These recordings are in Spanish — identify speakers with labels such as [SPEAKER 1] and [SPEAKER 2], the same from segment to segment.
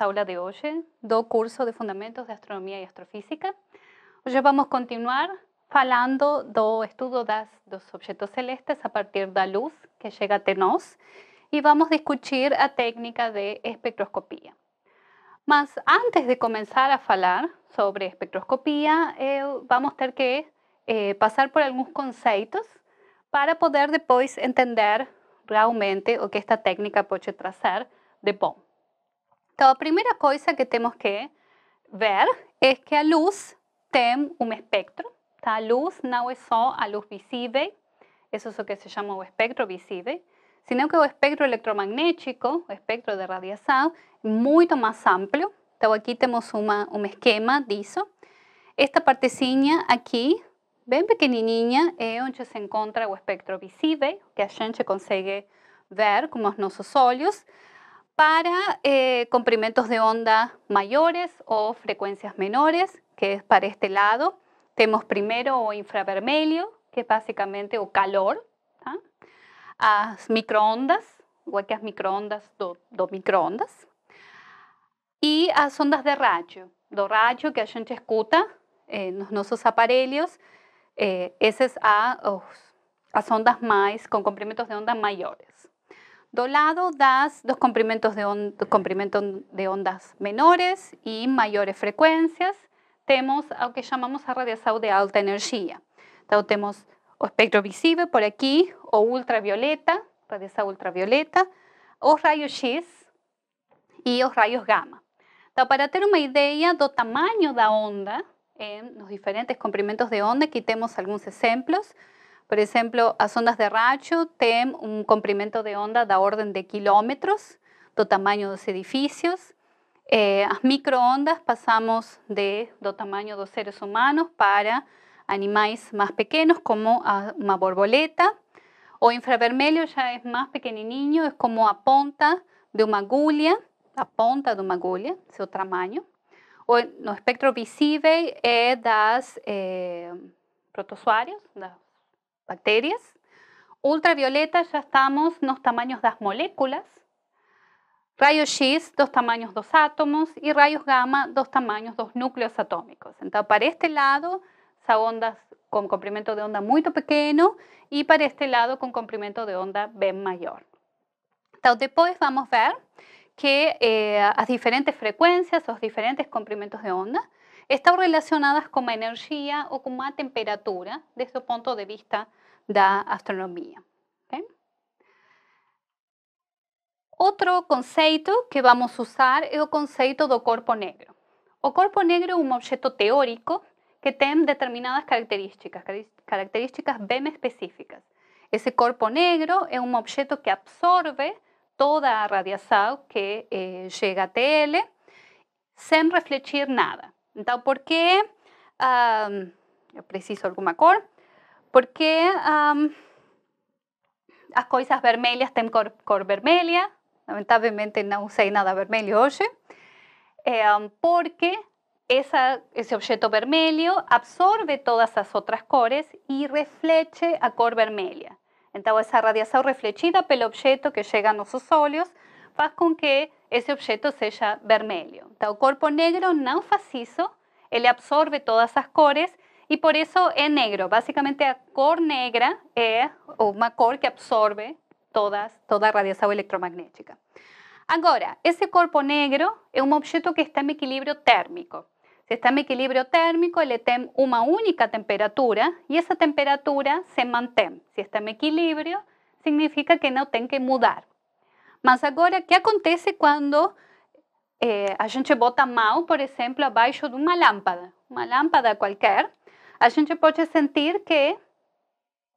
[SPEAKER 1] aula de hoy, do curso de Fundamentos de Astronomía y Astrofísica. Hoy vamos a continuar hablando do estudo de dos objetos celestes a partir de la luz que llega a tenos y vamos a discutir la técnica de espectroscopía. Mas antes de comenzar a hablar sobre espectroscopía, eh, vamos a tener que eh, pasar por algunos conceptos para poder después entender realmente o que esta técnica puede trazar de pom Então, a primeira coisa que tenemos que ver es que a luz tem un espectro. La luz no é só a luz visible, eso es lo que se llama o espectro visible, sino que o espectro electromagnético, o espectro de radiación, es mucho más amplio. Então, aqui temos uma, um esquema disso. Esta partezinha aquí, bem pequenininha, é eh, donde se encuentra o espectro visible, que a gente consegue ver com os nossos olhos para eh, de onda mayores o frecuencias menores, que es para este lado. Tenemos primero o infravermelho, que es básicamente o calor, las ¿ah? microondas, huecas microondas do, microondas, y las ondas de rayo, do rayo que eh, eh, a gente escuta en nuestros nossos aparelhos, eh, las ondas más con comprimentos de onda mayores lado das dos comprimentos de, de ondas menores y mayores frecuencias. Temos o que llamamos a radiação de alta energía. Então, temos o espectro visible por aquí, o ultravioleta, radiação ultravioleta, los rayos X y e os rayos gamma. para ter uma ideia do tamanho da onda, en eh, los diferentes comprimentos de onda, quitemos temos alguns exemplos. Por ejemplo, las ondas de racho tienen un comprimento de onda da orden de kilómetros do tamaño de edifícios. Eh, as microondas pasamos de, do tamaño dos seres humanos para animales más pequeños, como una borboleta. O infravermelho ya es más pequenininho, es como a punta de uma agulha, a punta de una agulha, su tamaño. O, no espectro visible es das eh, protozoários, bacterias. Ultravioleta ya estamos en los tamaños de las moléculas. Rayos X, dos tamaños, dos átomos. Y rayos gamma, dos tamaños, dos núcleos atómicos. Entonces, para este lado, son ondas con comprimento de onda muy pequeño y para este lado con comprimento de onda bien mayor. Entonces, después vamos a ver que eh, a diferentes frecuencias, los diferentes comprimentos de onda, están relacionadas con la energía o con la temperatura, desde el punto de vista de la astronomía. Otro concepto que vamos a usar es el concepto del cuerpo negro. El cuerpo negro es un objeto teórico que tiene determinadas características, características bem específicas. Ese cuerpo negro es un objeto que absorbe toda la radiación que eh, llega a TL sin reflejar nada. Entonces, por qué? preciso alguna cor? Porque las cosas vermelhas tienen cor, cor vermelha. Lamentablemente no usé nada vermelho hoy. Em, porque ese objeto vermelho absorbe todas las otras cores y refleje a cor vermelha. esa radiación radiación por pelo objeto que llega a nuestros ojos hace que ese objeto sea vermelho. Entonces, el cuerpo negro no facizo, él absorbe todas las cores y por eso es negro. Básicamente, la cor negra es una cor que absorbe todas, toda radiación electromagnética. Ahora, ese ese cuerpo negro es un objeto que está en equilibrio térmico. Si está en equilibrio térmico, él tem una única temperatura y esa temperatura se mantiene. Si está en equilibrio, significa que no tiene que mudar. Mas agora, ¿qué que acontece quando eh, a gente bota mal, por ejemplo, abaixo de una lâmpada, Una lâmpada cualquiera. a gente pode sentir que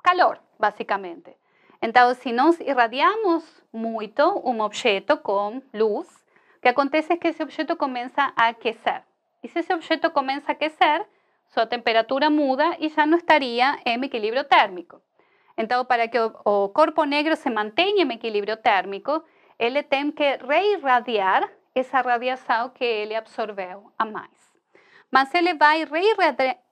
[SPEAKER 1] calor, básicamente. Então, si nós irradiamos mucho un objeto con luz, o que acontece es que ese objeto comienza a aquecer. Y si ese objeto comienza a aquecer, su temperatura muda y ya no estaría en equilibrio térmico. Então, para que el cuerpo negro se mantenha en equilibrio térmico, Ele tem que reirradiar essa radiação que ele absorveu a mais. Mas ele vai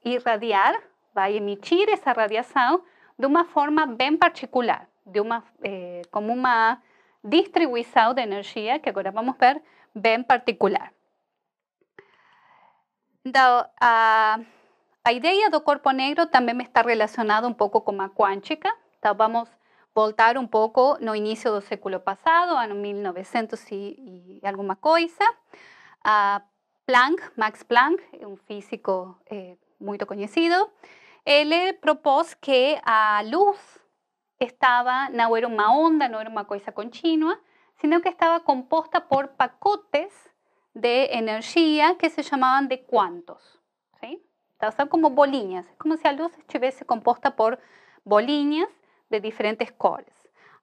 [SPEAKER 1] reirradiar, a emitir esa radiação de una forma bien particular, de eh, como uma distribuição de energía que agora vamos a ver, bem particular. Então, a, ah, idea ideia do corpo negro também está relacionada un poco com a quântica, então vamos voltar un poco no inicio del século pasado, año 1900 y alguna cosa, A Planck, Max Planck, un físico eh, muy conocido, le propuso que la luz estaba no era una onda, no era una cosa continua, sino que estaba composta por pacotes de energía que se llamaban de cuantos. Estaban como bolinhas, como si la luz estuviese composta por bolinhas de diferentes cores.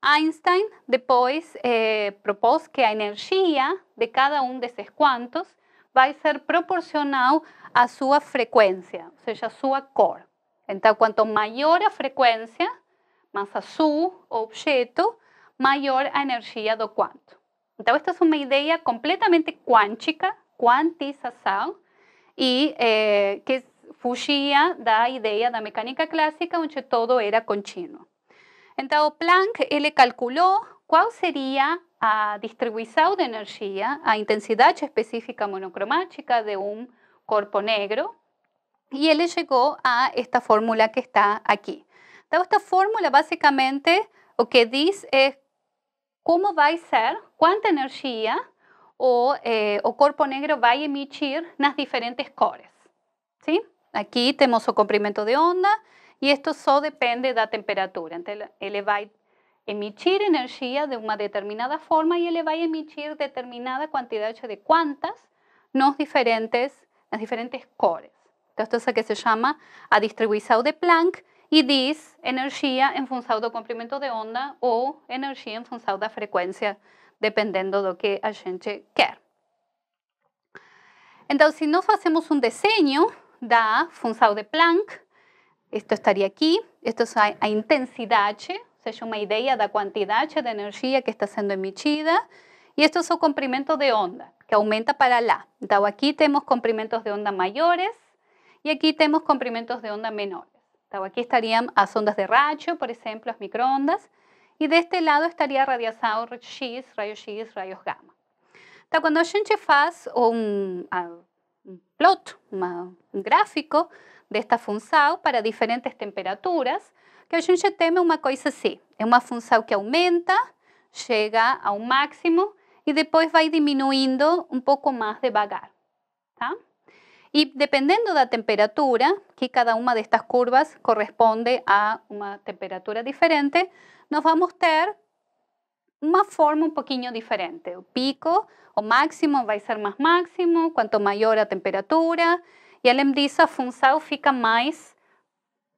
[SPEAKER 1] Einstein depois eh, propôs que a energia de cada um desses quantos vai ser proporcional à sua frequência, ou seja, à sua cor. Então, quanto maior a frequência, mais azul o objeto, maior a energia do quanto. Então, esta é uma ideia completamente quântica, quantização, e eh, que fugia da ideia da mecânica clássica, onde tudo era contínuo. Então, Planck calculó cuál sería la ah, a de energía, a intensidad específica monocromática de un cuerpo negro, y él llegó a esta fórmula que está aquí. dado esta fórmula básicamente lo que dice es cómo va a ser, cuánta energía o, eh, cuerpo negro va a emitir las diferentes cores. ¿sí? tenemos tenemos o comprimento de onda y esto solo depende de la temperatura. Entonces, él va a emitir energía de una determinada forma y él va a emitir determinada cantidad de cuántas nos diferentes, las diferentes cores. Entonces, esto es lo que se llama a distribución de Planck y dice energía en función del comprimento de onda o en función de la frecuencia, dependiendo de lo que a gente quer. Entonces, si nos hacemos un diseño da función de Planck, esto estaría aquí, esto es a intensidad H, una idea de me idea de energía que está siendo emitida. Y esto es o comprimento de onda, que aumenta para la. Entonces, aquí tenemos comprimentos de onda mayores y aquí tenemos comprimentos de onda menores. Entonces, aquí estarían las ondas de rayo, por ejemplo, las microondas. Y de este lado estaría radiación X, rayos X, rayos gamma. Entonces, cuando a gente un plot, un gráfico de esta função para diferentes temperaturas, que a gente teme una cosa assim, é una função que aumenta, llega a un máximo y depois vai diminuindo un poco más devagar, Y dependiendo de la temperatura, que cada una de estas curvas corresponde a una temperatura diferente, nos vamos a ter una forma un pouquinho diferente. O pico, o máximo va a ser más máximo, cuanto mayor a temperatura, y além me la a fica más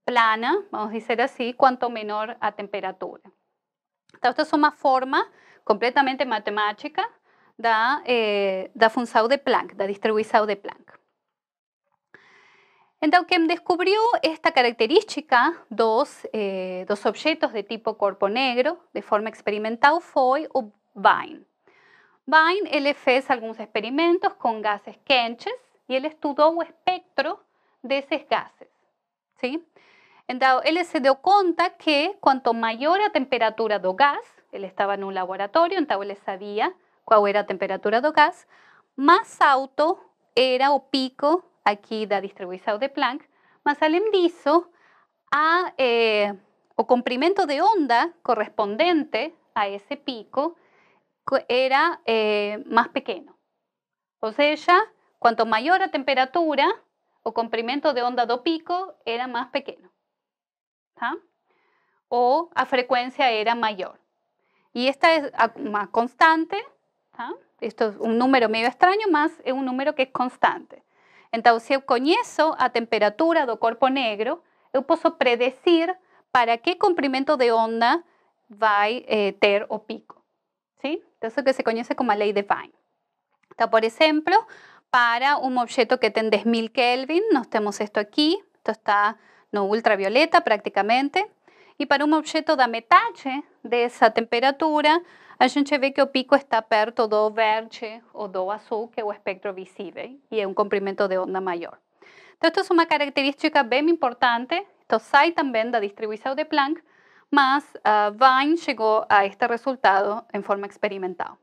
[SPEAKER 1] plana, vamos a decir así, cuanto menor a temperatura. esta es una forma completamente matemática da, eh, da de Planck, da distribución de Planck. Entonces, quien descubrió esta característica eh, dos, objetos de tipo cuerpo negro de forma experimental foi o Bain Bain, ele fez algunos experimentos con gases quentes y él estudió el espectro de esos gases. ¿sí? él él se dio cuenta que cuanto mayor la temperatura gas, él estaba en un laboratorio entonces él sabía cuál era la temperatura do gas, más alto era o pico aquí da distribución de Planck, más além disso, a, eh, o comprimento de onda correspondiente a ese pico era eh, más pequeño o sea ella Cuanto mayor a temperatura, o comprimento de onda do pico era más pequeño ¿ah? O a frecuencia era mayor. Y esta es más constante, ¿ah? esto es un número medio extraño, más es un número que es constante. Entonces, yo conozco a temperatura do cuerpo negro, yo puedo predecir para qué comprimento de onda va a eh, tener o pico. ¿sí? Entonces, que se conoce como la ley de Fine. Entonces por ejemplo, para un objeto que tenga 10.000 Kelvin, nos tenemos esto aquí, esto está no ultravioleta prácticamente, y para un objeto de mitad de esa temperatura, a gente ve que el pico está perto do verde o do azul, que o espectro visible, y es un comprimento de onda mayor. Esto esto una una característica bem importante, esto sai de la distribución de Planck, Más uh, llegó a este resultado en forma experimental.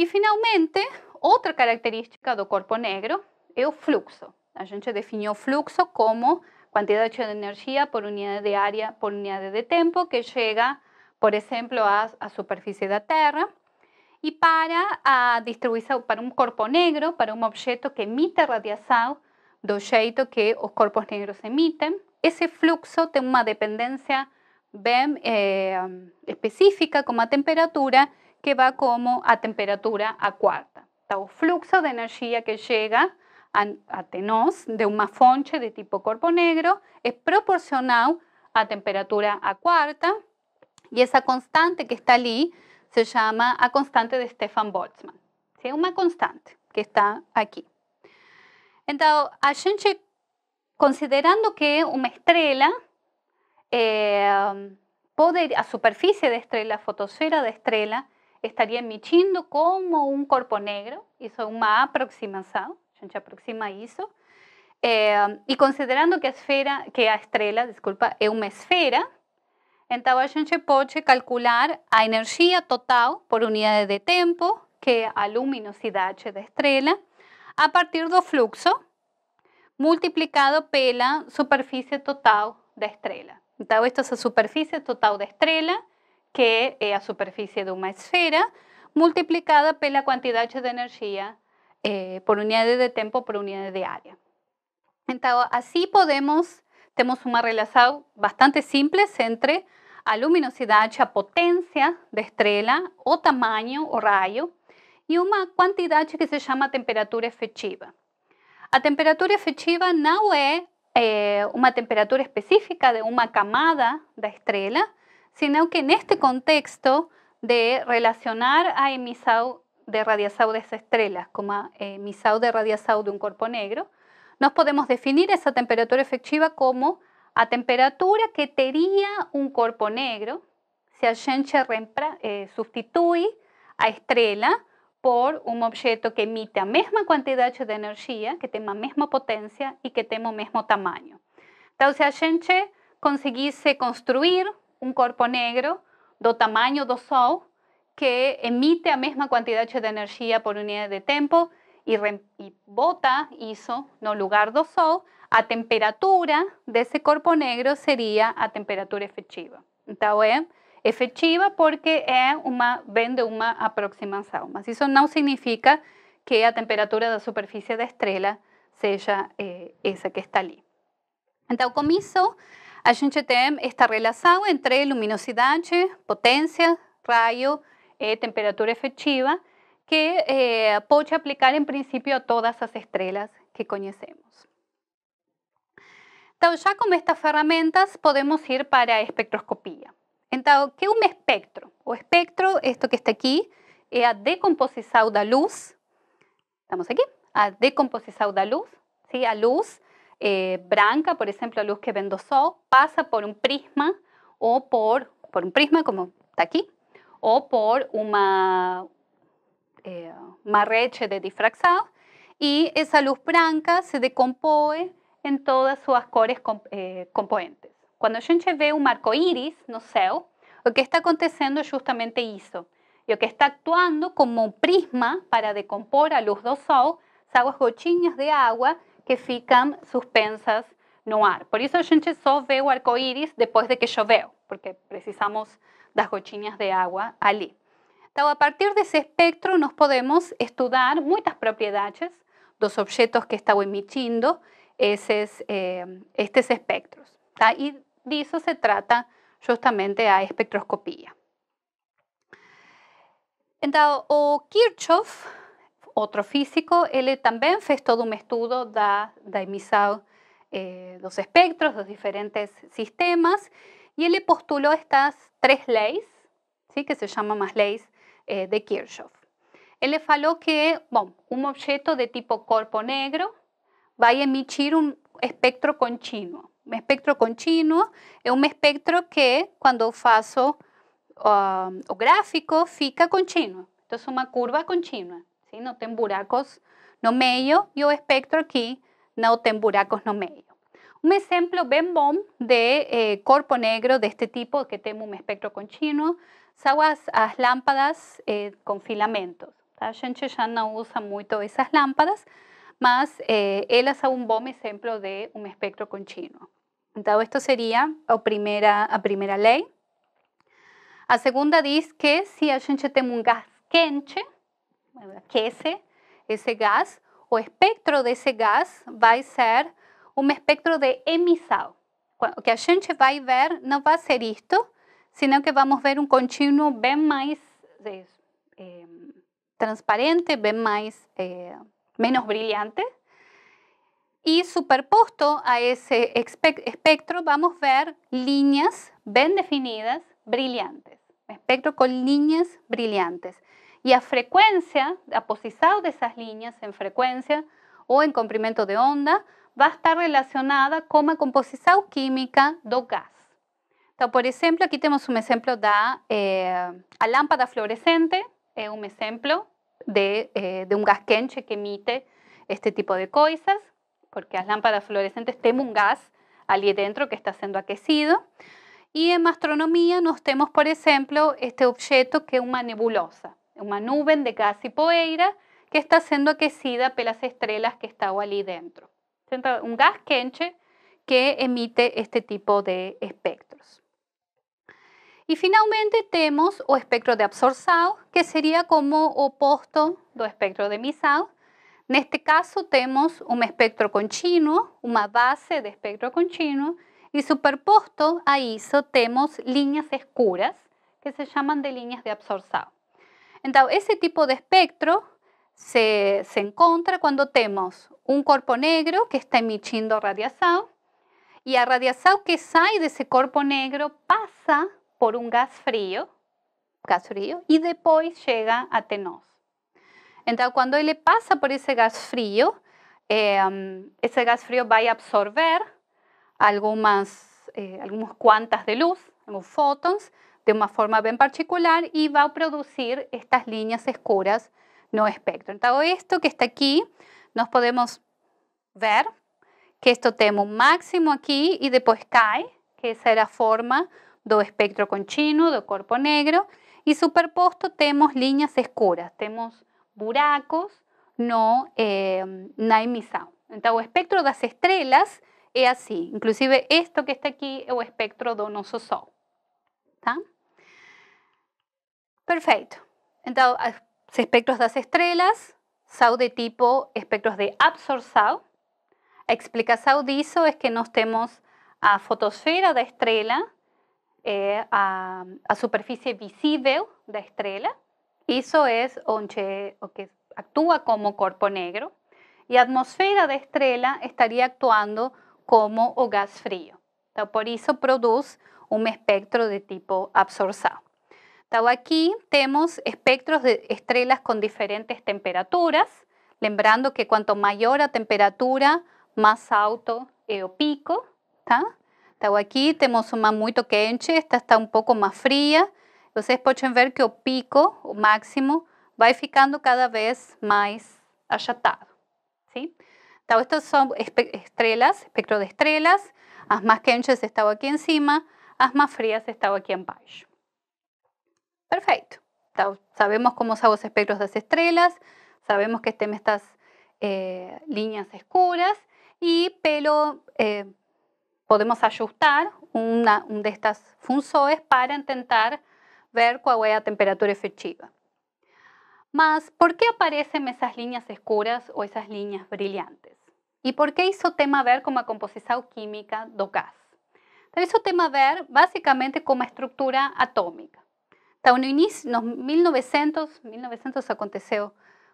[SPEAKER 1] Y, finalmente, Outra característica do corpo negro é o fluxo. A gente definiu fluxo como quantidade de energia por unidade de área por unidade de tempo que chega, por exemplo, à, à superfície da Terra. E para a distribuição, para um corpo negro, para um objeto que emite radiação, do jeito que os corpos negros emitem, esse fluxo tem uma dependência bem eh, específica como a temperatura, que vai como a temperatura a quarta. o flujo de energía que llega a tenos de una fonte de tipo cuerpo negro es proporcional a temperatura a cuarta y esa constante que está allí se llama a constante de Stefan Boltzmann. es una constante que está aquí. Entonces, considerando que una estrella eh, puede a superficie de estrella, fotosfera de estrella, estaría emitiendo como un cuerpo negro, eh, y una aproximación, aproximação, a considerando que esfera, que a estrella, disculpa es una esfera, entonces a gente calcular la energía total por unidades de tiempo, que la luminosidad de la estrella, a partir del fluxo multiplicado pela superficie total la estrella. Entonces esta es la superficie total la estrella, que es eh, a superficie de una esfera multiplicada por la cantidad de energía eh, por unidades de tiempo por unidades de área. Entonces así podemos, tenemos una relación bastante simple entre la luminosidad, la potencia de estrella, o tamaño, o rayo y una cantidad que se llama temperatura efectiva. A temperatura efectiva no es eh, una temperatura específica de una camada de estrella, sino que en este contexto de relacionar a emisau de radiación de estrellas como a eh, emisau de radiación de un cuerpo negro, nos podemos definir esa temperatura efectiva como a temperatura que tería un cuerpo negro se eh, a gente eh, a estrella por un objeto que emite la misma cantidad de energía, que tenga la misma potencia y que tenga el mismo tamaño. Entonces, si a construir un cuerpo negro do tamaño do Sol que emite a misma cantidad de energía por unidad de tiempo y bota hizo no lugar do Sol, a temperatura de ese cuerpo negro sería a temperatura efectiva entonces efectiva efectiva porque es una ven de una aproximación, mas eso no significa que a temperatura de superficie superficie de estrella sea eh, esa que está allí entonces con eso hay un esta entre luminosidad, potencia, potencia, eh, temperatura efectiva, que eh, puede aplicar en principio a todas las estrellas que conocemos. Entonces, ya con estas herramientas podemos ir para espectroscopía. Entonces qué es un espectro? O espectro, esto que está aquí la eh, decomposición de la luz. Estamos aquí, A de la luz. sí, a luz eh, por ejemplo, la luz que sol, pasa por un prisma o por, un prisma como está aquí, o por una, marreche eh, de difracción y esa luz blanca se decompone en todas sus cores eh, componentes. Cuando yo gente ve un arco iris no sé o que está aconteciendo es justamente eso y lo que está actuando como prisma para decompor a luz do sol son aguas de agua que fican suspensas no ar. Por eso a gente só vê o arco de que veo, porque precisamos las gotinhas de agua allí. Então, a partir de ese espectro, nos podemos estudar propiedades de dos objetos que están emitiendo esses, eh, este espectros. y de eso se trata justamente a espectroscopía. Então, Kirchhoff otro físico, él también fez todo un estudio da, da eh, los espectros, los diferentes sistemas, y él postuló estas tres leyes, ¿sí? que se llaman más leyes eh, de Kirchhoff. Él faló que un objeto de tipo cuerpo negro va a emitir un espectro continuo. Un espectro continuo es un espectro que, cuando lo um, gráfico, fica continuo. Entonces, una curva continua. No ten buracos no medio y el espectro aquí no ten buracos no medio. Un ejemplo ben bom de eh, cuerpo negro negro este tipo, que tiene un espectro con son las as lámparas eh, filamentos. La gente ya no usa mucho esas lámparas, mas eh, él hace un bom ejemplo de un espectro continuo. Entonces, esto sería la primera a primera ley A segunda dice que si a gente tem un gas quente, aquece ese gas, o espectro de ese gas va a ser un espectro de emisado O que a gente a ver no va a ser esto, sino que vamos a ver un continuo bien más eh, em, transparente, bien más eh, menos brillante y superpuesto a ese espectro, vamos a ver líneas bien definidas, brillantes. espectro con líneas brillantes y a frecuencia, a de esas líneas en frecuencia o en comprimento de onda va a estar relacionada con la composición química del gas. por ejemplo, aquí tenemos un ejemplo de eh, a lámpara fluorescente, es un ejemplo de, un eh, de un gas que emite este tipo de cosas, porque las lámparas fluorescentes tienen un gas allí dentro que está siendo aquecido. Y en astronomía nos tenemos, por ejemplo, este objeto que es una nebulosa una nube de gas y poeira que está siendo aquecida las estrellas que están allí dentro. un gas gas que emite este tipo de espectros. Y finalmente tenemos o espectro de absorción, que sería como opuesto oposto do espectro de En este caso tenemos un espectro continuo, una base de espectro continuo, y superpuesto a eso tenemos líneas escuras, que se llaman de líneas de absorción. Entonces, ese tipo de espectro se, se cuando tenemos un cuerpo negro que está emitiendo radiación y a radiación que sale de ese cuerpo negro pasa por un gas frío y y después llega a tenos. tenos. él él él pasa por ese gas frío, em, ese gas frío va a absorber algunas eh, cuantas de luz, algunos fotones de una forma bien particular y va a producir estas líneas oscuras no espectro. Entonces, esto que está aquí, nos podemos ver que esto tenemos un máximo aquí y después cae, que esa era forma do espectro continuo, de cuerpo negro, y superpuesto tenemos líneas escuras, tenemos buracos no eh, emisión. Entonces el espectro de las estrellas es así, Inclusive, esto que está aquí es o espectro de nuestro Sol. Perfecto, entonces los ah, espectros las estrellas son de tipo espectros de La explicación de eso es que nos tenemos a fotosfera de estrella, estrella, eh, a, superficie visible de estrella, estrella, eso es onde o que actúa como cuerpo negro. y atmósfera de estrella estrella estaría actuando como o gas frío, por eso produce un espectro de tipo absorción. Aquí tenemos espectros de estrellas con diferentes temperaturas, lembrando que cuanto mayor a temperatura, más alto es eh, o pico, Aquí tenemos una temos muy quente, esta está un poco más fría. Ustedes pueden ver que el pico, o máximo, va ficando cada vez más achatado, ¿sí? estas son estrelas, espectro de estrelas. Las más quentes estavam aquí encima, las más frías frias aquí aqui Perfecto. Sabemos cómo usar los espectros de las estrellas, sabemos que estén estas eh, líneas oscuras y pero eh, podemos ajustar una, de estas funciones para intentar ver cuál es la temperatura efectiva. Mas, ¿por qué aparecen esas líneas escuras o esas líneas brillantes? ¿Y por qué hizo tema ver como a composición química do gas? hizo tema ver básicamente como estructura atómica. Está en nos 1900, 1900 aconteceu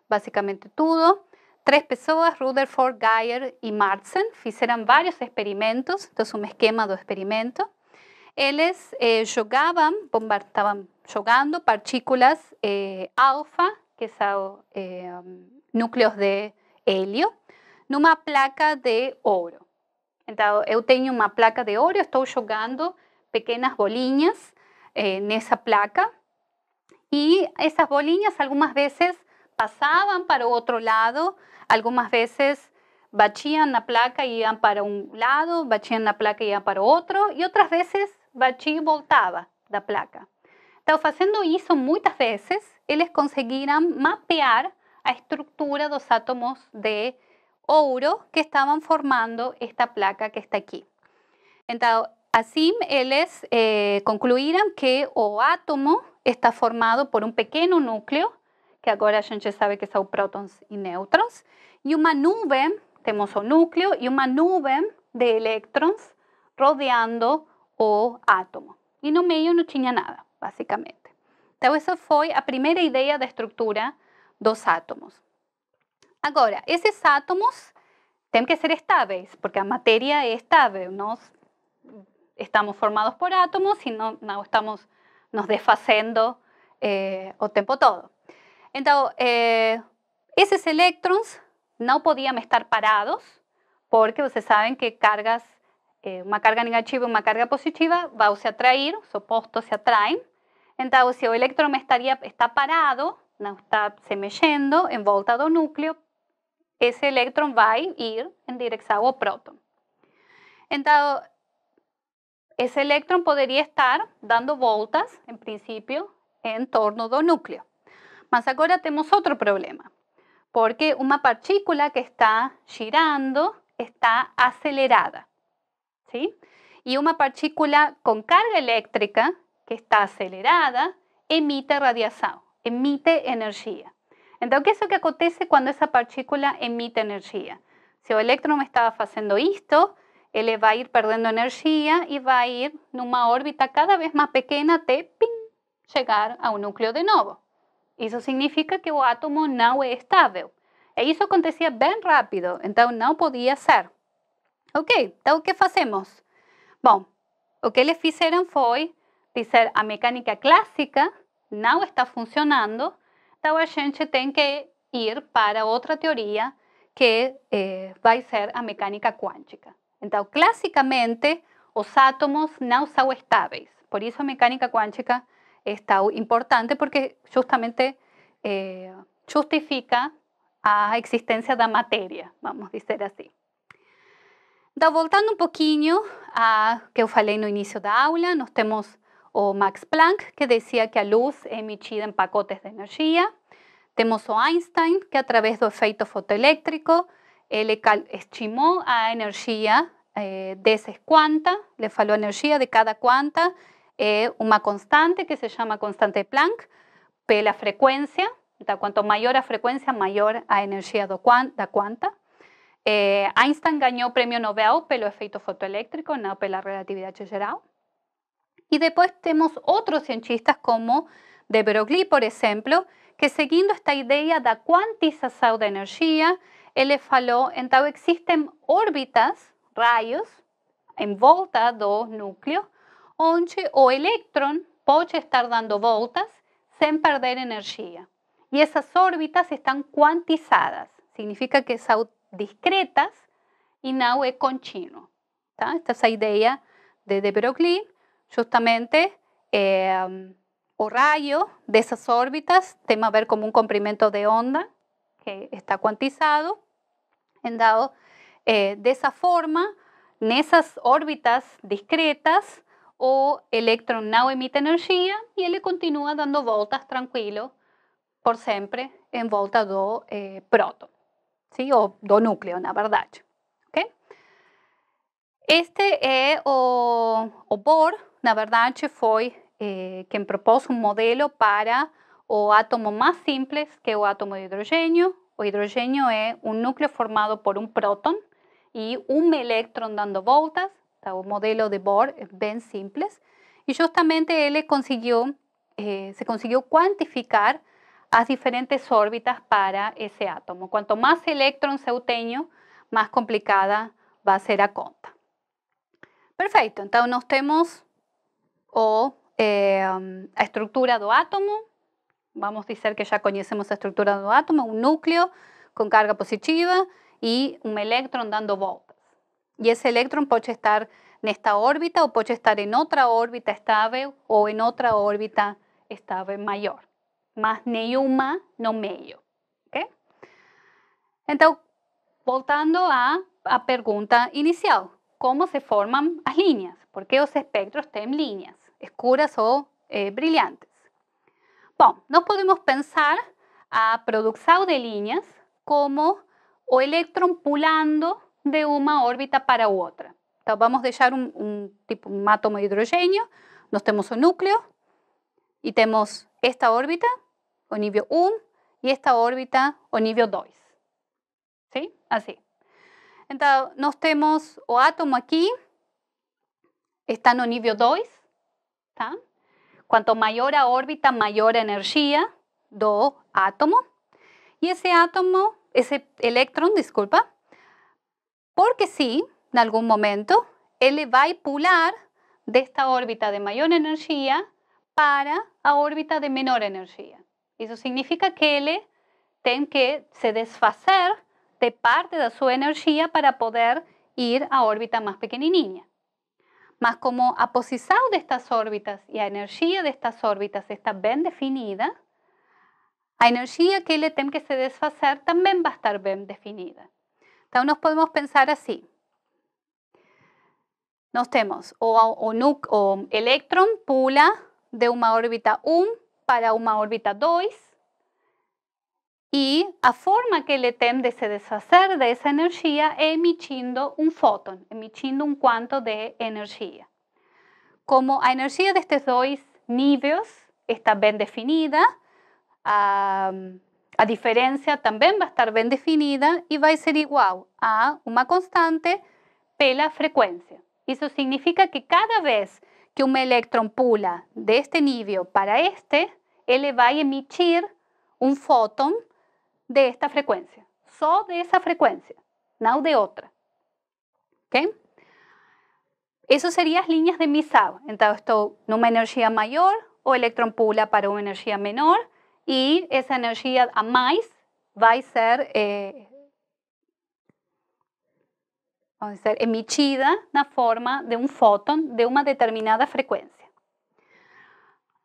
[SPEAKER 1] básicamente todo. Tres personas, Rutherford, Geyer y Marsden, hicieron varios experimentos, es un esquema de experimento. Ellos eh, jugaban, jogavam, jugando jogando partículas eh, alfa, que son eh, núcleos de helio, en una placa de oro. Entonces, eu tengo una placa de ouro, estoy jugando pequeñas bolinhas en esa placa. Y esas bolillas algunas veces pasaban para otro lado, algunas veces bachían la placa y iban para un lado, bachían la placa y iban para otro, y otras veces bachí y voltaba la placa. Entonces haciendo eso muchas veces, ellos conseguirán mapear la estructura de los átomos de oro que estaban formando esta placa que está aquí. Entonces, Así, ellos eh, que o átomo está formado por un pequeño núcleo, que agora a gente sabe que son prótons y neutrones y una nube, tenemos un núcleo y una nube de electrons rodeando o átomo. y no meio no tinha nada, basicamente. Então, essa fue a primera idea de estructura dos átomos. Ahora, esos átomos tienen que ser estables, porque la materia es estável. ¿no? estamos formados por átomos y no, estamos nos deshaciendo eh, o tiempo todo. Entonces, eh, esos electrons no podían estar parados porque ustedes saben que cargas, eh, una carga negativa y una carga positiva va a atraer, los opuestos se atraen. Entonces, si el electrón estaría, está parado, no está se meyendo en volta núcleo, ese electrón va a ir en dirección al próton. Entonces, ese electrón podría estar dando vueltas, en principio, en torno do núcleo. Mas ahora tenemos otro problema, porque una partícula que está girando está acelerada, ¿sí? Y una partícula con carga eléctrica, que está acelerada emite radiación, emite energía. Entonces, ¿qué es lo que acontece cuando esa partícula emite energía? Si el electrón estaba haciendo esto... ele vai ir perdendo energia e vai ir numa órbita cada vez mais pequena até ping, chegar ao núcleo de novo. Isso significa que o átomo não é estável. E isso acontecia bem rápido, então não podia ser. Ok, então o que fazemos? Bom, o que eles fizeram foi dizer a mecânica clássica não está funcionando, então a gente tem que ir para outra teoria que eh, vai ser a mecânica quântica. Clásicamente, clásicamente os átomos no son estables, Por eso la mecánica cuántica es tan importante, porque justamente eh, justifica justifica existencia de la materia, vamos a decir así. voltando un poquito a que eu falei no inicio da aula, nos temos o Max Planck, que decía que la luz es emitida en pacotes de energía, Temos o Einstein, que a través del efecto fotoeléctrico él eh, estimó a energía eh, esas cuanta, le faló energía de cada cuanta eh, una constante que se llama constante de Planck, la frecuencia, da Cuanto mayor a frecuencia, mayor a energía do, da cuanta. Eh, Einstein ganó premio Nobel pelo fotoeléctrico, fotoeléctrico no pela relatividad general. Y después tenemos otros cientistas como de Broglie, por ejemplo, que siguiendo esta idea da cuantización de energía, el entonces existen órbitas, rayos, en volta dos núcleos, donde o electrón puede estar dando voltas sin perder energía. Y esas órbitas están cuantizadas, significa que son discretas y no es continuo. Esta es la idea de De Broglie, justamente eh, o o de esas órbitas tem a ver como un comprimento de onda que está cuantizado, en dado eh, de esa forma, en esas órbitas discretas, o electron no emite energía y él continúa dando voltas tranquilo por siempre en volta do eh, próton, ¿sí? do núcleo, na verdad. Este es o, Bohr, na verdade, foi eh, quem propôs modelo para o átomo más simple que el átomo de hidrógeno. O hidrógeno es un núcleo formado por un próton y un electrón dando vueltas. El modelo de Bohr es bien simple. Y justamente él consiguió, eh, se consiguió cuantificar las diferentes órbitas para ese átomo. Cuanto más electrón se más más complicada a ser a conta. Perfecto, entonces tenemos temos o, eh, um, a átomo, vamos a decir que ya la la estructura un átomo, un núcleo con carga positiva y un electrón dando vueltas. Y ese electrón puede estar en esta órbita o puede estar en otra órbita estable o en otra órbita mayor. Más ni nenhuma no medio. Okay? Entonces voltando a la pregunta inicial, ¿cómo se forman las líneas? Por qué los espectros tienen líneas, escuras o eh, brillantes? Bom, podemos pensar a producción de líneas como o electrón pulando de una órbita para otra. Entonces, vamos deixar um, un tipo átomo de hidrogênio, nós temos o núcleo y tenemos esta órbita, o nivel 1, y esta órbita, o nível 2. ¿sí? Así. Entonces, nos temos o átomo aquí, está no nível 2, tá? Cuanto mayor a órbita, mayor energía do átomo. Y ese átomo, ese electrón, disculpa, porque sí, en algún momento, él va a pular de esta órbita de mayor energía para a órbita de menor energía. Eso significa que él tiene que se desfacer de parte de su energía para poder ir a órbita más niña mas como a de estas órbitas la a de estas órbitas está bien definida, la energía que le tem que se también va a estar bien definida. Entonces, nos podemos pensar así. Nos temos o, o, o, pula de una órbita 1 para una órbita 2, y a forma que le tende de se de esa energía es emitiendo un fóton, emitiendo un cuanto de energía. Como la energía de estos dos niveles está bien definida, a, diferencia también va a estar bien definida y va a ser igual a una constante pela frecuencia. Eso significa que cada vez que un electrón pula de este nivel para este, él va a emitir un fóton de esta frecuencia, so de esa frecuencia, now de otra. ¿Ok? Eso serían líneas de Misab. Entonces, esto, una energía mayor o electrón pula para una energía menor y esa energía a más va a ser, eh, a ser emitida la forma de un fotón de una determinada frecuencia.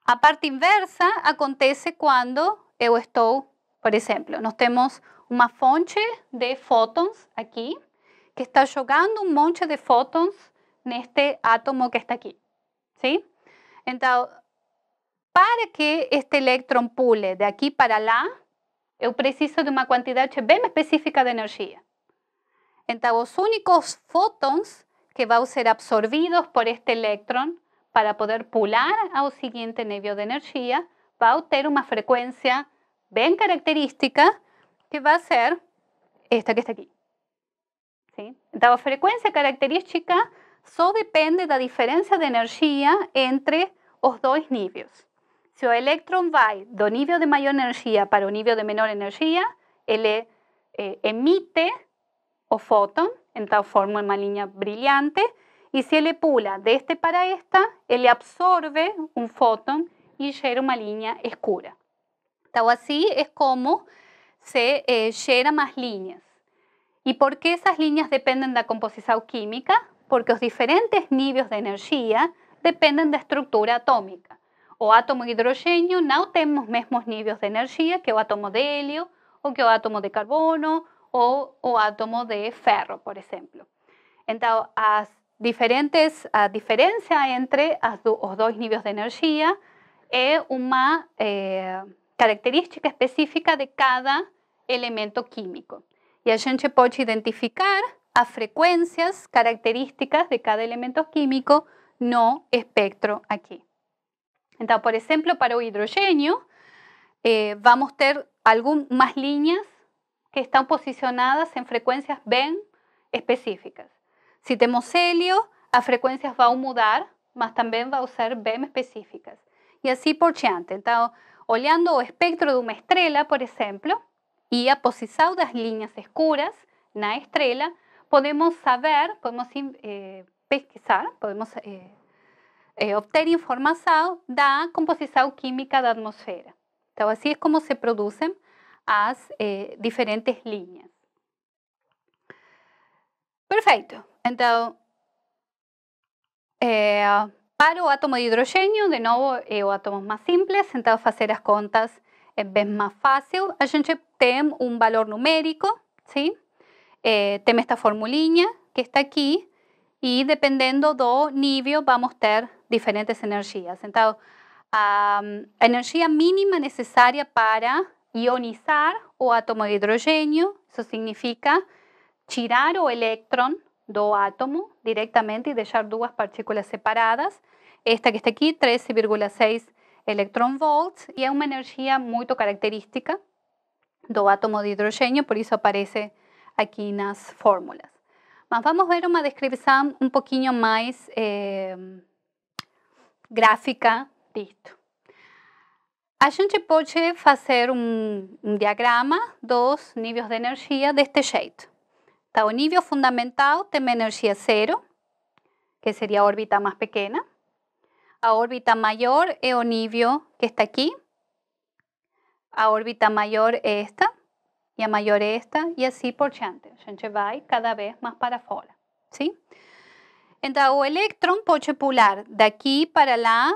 [SPEAKER 1] A parte inversa acontece cuando yo estoy por ejemplo, nos tenemos una fuente de fótons aquí que está llegando un monte de en este átomo que está aquí. ¿sí? para que este electrón pule de aquí para allá, yo preciso de una cantidad bem específica de energía. Entonces, los únicos fótons que a ser absorbidos por este electrón para poder pular al siguiente nivel de energía, va a tener una frecuencia ven característica que va a ser esta que está aquí. ¿Sí? La frecuencia característica solo depende de la diferencia de energía entre los dos niveles. Si un electrón va de un nivel de mayor energía para un nivel de menor energía, él e, eh, emite o en tal forma una línea brillante, y si él pula de este para esta, él absorbe un fotón y genera una línea oscura. Así es como se eh, más líneas. ¿Y por qué esas líneas dependen de la composición química? Porque los diferentes niveles de energía dependen de la estructura atómica. O átomo de hidrógeno no tenemos los mismos niveles de energía que el átomo de helio, o que el átomo de carbono, o el átomo de ferro, por ejemplo. Entonces, la diferentes, a diferencia entre los dos niveles de energía es una... Eh, característica específica de cada elemento químico. Y a gente puede identificar a frecuencias características de cada elemento químico, no espectro aquí. Entonces, por ejemplo, para el hidrógeno, eh, vamos a tener más líneas que están posicionadas en frecuencias bem específicas. Si tenemos helio, a frecuencias va a mudar, mas también va a ser bem específicas. Y así por diante. Entonces, olhando o espectro de una estrella, por ejemplo, y a las líneas linhas escuras la estrella, podemos saber, podemos eh, pesquisar, podemos eh, eh, obtener información de la da composição química da atmosfera. Então, Así es como se producen las diferentes líneas. Perfecto. Então, para el átomo de hidrógeno, de nuevo, eh, o átomo más simples, entonces fazer as contas eh, es bem mais fácil. A gente tem um valor numérico, sim? Eh, é, esta formulinha que está aquí y dependendo do nível vamos a ter diferentes energías. Sentado a, energía mínima necesaria para ionizar o átomo de hidrogênio, eso significa tirar o electrón, do átomo directamente e deixar duas partículas separadas. Esta que está aqui, 13,6 electronvolts, e é uma energia muito característica do átomo de hidrogênio, por isso aparece aqui nas fórmulas. Mas vamos ver uma descrição um pouquinho mais eh, gráfica disto. A gente pode fazer um, um, diagrama dos níveis de energia deste jeito. Está un fundamental tem energía cero, que sería órbita más pequeña. A órbita mayor es que está aquí. A órbita mayor es esta, y a mayor es esta, y así por chante. Chante va cada vez más para fora, ¿sí? el o por puede de aquí para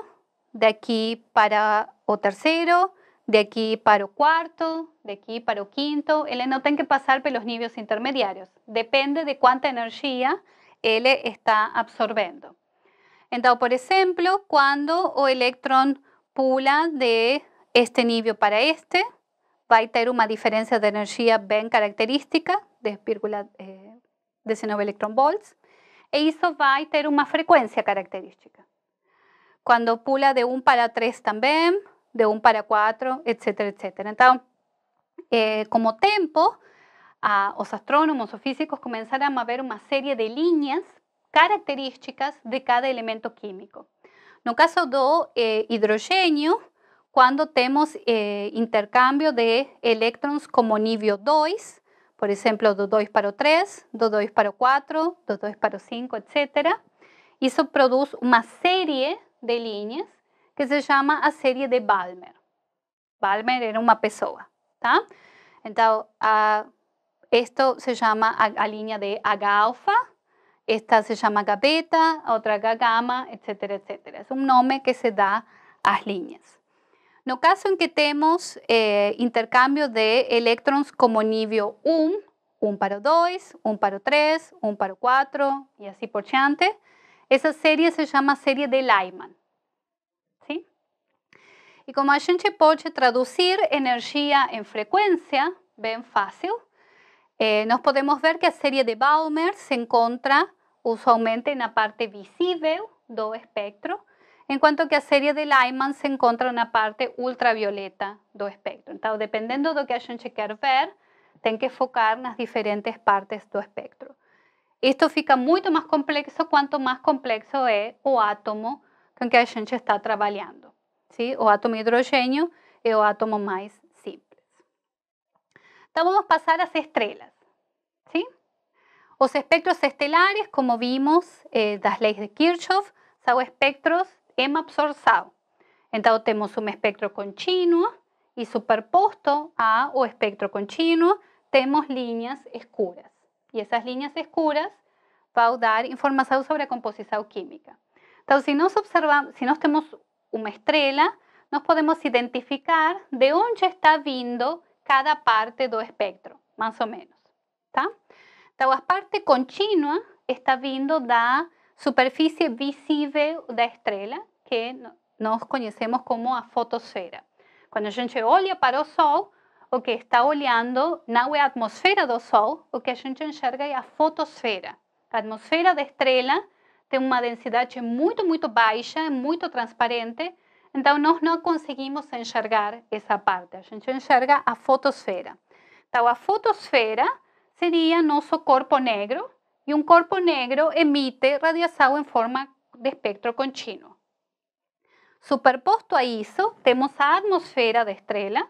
[SPEAKER 1] de aquí para o tercero, de aquí para el cuarto, de aquí para el quinto. Él no tiene que pasar por los niveles intermediarios. Depende de cuánta energía él está absorbiendo. Entonces, por ejemplo, cuando o electrón pula de este nivel para este, va a tener una diferencia de energía bien característica, de 19 eh, volts, e eso va a tener una frecuencia característica. Cuando pula de 1 para 3 también, de un para 4, etcétera, etcétera. Entonces, eh, como tempo, los ah, astrónomos o o físicos comenzaron a ver una serie de líneas características de cada elemento químico. No caso do eh, cuando tenemos eh, intercambio de electrons como nivel 2, por ejemplo, do 2 para 3, do 2 para 4, do 2 para 5, etc., eso produce una serie de líneas que se llama a serie de Balmer. Balmer era una persona, ¿está? Entonces, esto se llama la línea de H-alfa, esta se llama beta, otra h gamma, etcétera, Es un nombre que se da las líneas. En No caso en que tenemos eh, intercambio de electrones como nivel 1, 1 para 2, 1 para 3, 1 para 4 y así por chante, esa serie se llama serie de Lyman. Y como a gente puede traducir energía en frecuencia, bien fácil, eh, nos podemos ver que la serie de Balmer se encuentra usualmente en la parte visible del espectro, en cuanto que la serie de Lyman se encuentra en la parte ultravioleta del espectro. Entonces, dependiendo de lo que a gente quer ver, tiene que focar las diferentes partes del espectro. Esto fica mucho más complejo cuanto más complejo es el átomo con que a gente está trabajando o átomo hidrogeno é eh, o átomo más simples. Entonces, vamos a pasar las estrelas. ¿sí? Los espectros estelares, como vimos eh, las leyes de Kirchhoff, son espectros M Entonces, Entonces tenemos un espectro continuo y superposto a o espectro tenemos temos líneas escuras. y esas líneas escuras a dar información sobre la composición química. Entonces, si nos observamos, si nos tenemos uma estrela, nós podemos identificar de onde está vindo cada parte do espectro, mais ou menos, tá? Então, a parte contínua está vindo da superfície visível da estrela, que nós conhecemos como a fotosfera. Quando a gente olha para o Sol, o que está olhando não é a atmosfera do Sol, o que a gente enxerga é a fotosfera. A atmosfera da estrela una densidad muy muy, muito baixa, muy transparente, Entonces, no conseguimos enxergar esa parte. A gente enxerga a fotosfera. Entonces, la fotosfera sería nuestro cuerpo negro, Y un cuerpo negro emite radiación en forma de espectro continuo. Superposto a eso, tenemos a atmósfera de estrella.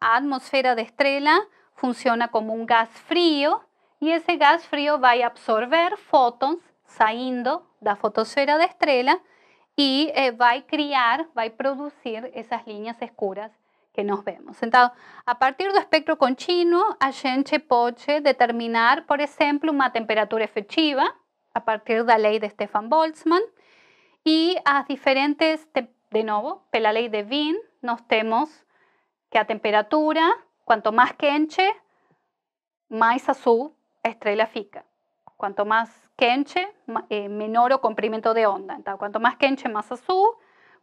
[SPEAKER 1] A atmósfera de estrella funciona como un gas frío y ese gas frío va a absorber fótons saindo la fotosfera de estrella y eh, va a crear, va a producir esas líneas escuras que nos vemos. Entonces, a partir del espectro continuo, a gente poche determinar, por ejemplo, una temperatura efectiva a partir de la ley de Stefan Boltzmann, y a diferentes, de novo, pela ley de Wien, nos temos que a temperatura, cuanto más quente, más azul estrella fica. Cuanto más kenche, eh, menor o comprimento de onda. cuanto más más quente, más azul.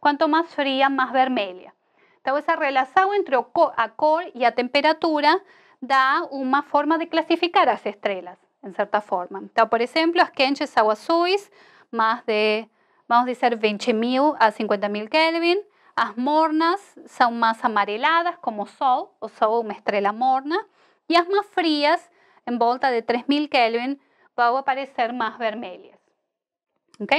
[SPEAKER 1] cuanto más fría, más vermelha. Entonces, esa relación entre a y y a temperatura da una forma de clasificar las estrellas, en cierta forma. Entonces, por ejemplo, las quentes son azuis, más de, vamos a decir, 20.000 a 50.000 Kelvin. Las mornas son más amareladas, como Sol, o Sol una estrella morna. Y las más frías, en volta de 3.000 Kelvin, a aparecer más vermelhas. Ok?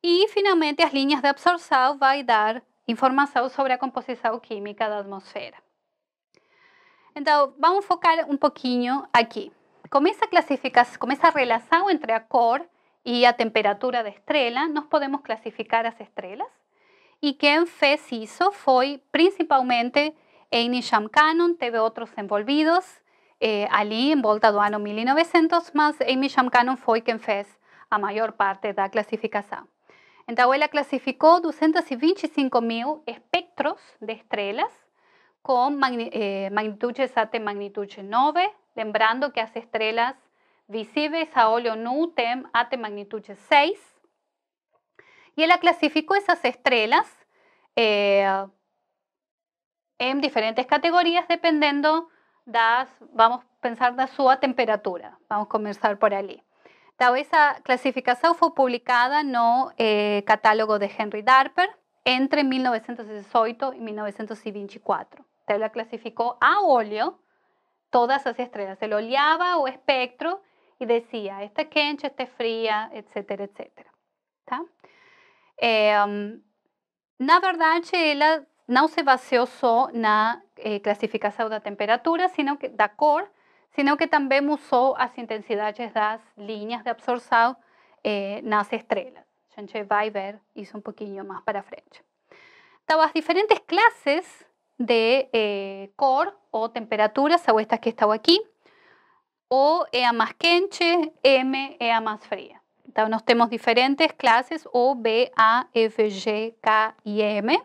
[SPEAKER 1] Y finalmente, las líneas de absorción va a dar información sobre la composición química de la atmósfera. Entonces, vamos enfocar un poquito aquí. Con esa clasificación, relación esa entre a cor y a temperatura de estrella, nos podemos clasificar las estrellas. Y quien hizo hizo fue principalmente Einstein Cannon, teve otros envolvidos, eh, en volta do ano 1900, mas Amy Shamkanon foi quien fez a mayor parte da la clasificación. Entonces, classificou 225 mil espectros de estrelas con eh, magnitudes até 9, lembrando que las estrelas visibles a olho nu têm até magnitude 6. Y ela clasificó esas estrelas eh, en diferentes categorías dependendo vamos vamos pensar de su temperatura. Vamos a comenzar por allí Então, clasificación fue publicada no eh, catálogo de Henry Darper entre 1918 y 1924. Então, la clasificó a óleo todas las estrellas él oleaba o espectro y decía, esta quente, esta fría etcétera, etcétera etc. Eh, um, la la na no se solo en la eh, clasificación de la temperatura, sino que, da cor, sino que también usó líneas intensidades das líneas de absorción, eh, las estrellas. A gente vai ver más un para frente. Então, las diferentes clases de eh, cor o temperaturas, estas que estaba aquí, O es más quente, M es a más e fria. tenemos diferentes clases O, B, A, F, G, K y M.